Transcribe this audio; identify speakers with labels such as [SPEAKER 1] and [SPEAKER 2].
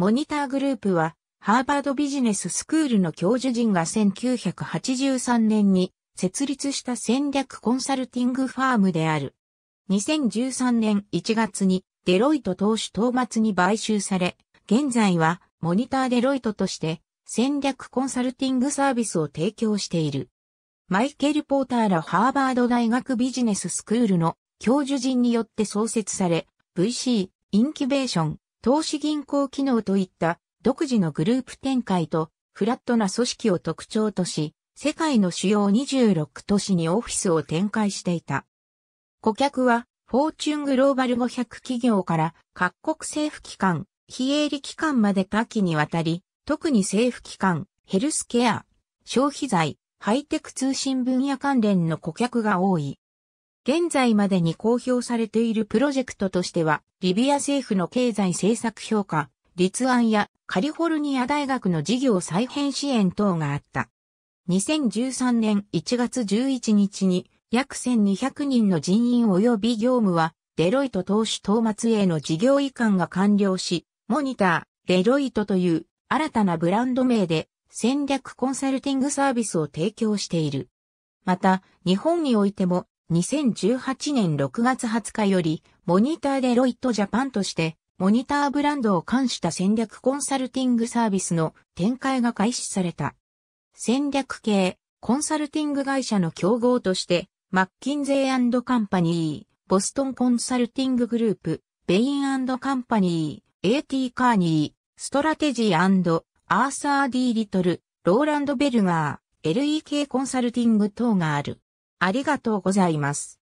[SPEAKER 1] モニターグループは、ハーバードビジネススクールの教授陣が1983
[SPEAKER 2] 年に設立した戦略コンサルティングファームである。2013年1月にデロイト投資討伐に買収され、現在はモニターデロイトとして戦略コンサルティングサービスを提供している。マイケル・ポーターらハーバード大学ビジネススクールの教授陣によって創設され、VC、インキュベーション、投資銀行機能といった独自のグループ展開とフラットな組織を特徴とし、世界の主要26都市にオフィスを展開していた。顧客は、フォーチュングローバル500企業から各国政府機関、非営利機関まで多岐にわたり、特に政府機関、ヘルスケア、消費財、ハイテク通信分野関連の顧客が多い。現在までに公表されているプロジェクトとしては、リビア政府の経済政策評価、立案やカリフォルニア大学の事業再編支援等があった。2013年1月11日に約1200人の人員及び業務はデロイト投資統末への事業移管が完了し、モニター、デロイトという新たなブランド名で戦略コンサルティングサービスを提供している。また、日本においても2018年6月20日より、モニターデロイトジャパンとして、モニターブランドを冠した戦略コンサルティングサービスの展開が開始された。戦略系、コンサルティング会社の競合として、マッキンゼーカンパニー、ボストンコンサルティンググループ、ベインカンパニー、AT カーニー、ストラテジーアーサー・ディ・リトル、ローランド・ベルガー、LEK
[SPEAKER 1] コンサルティング等がある。ありがとうございます。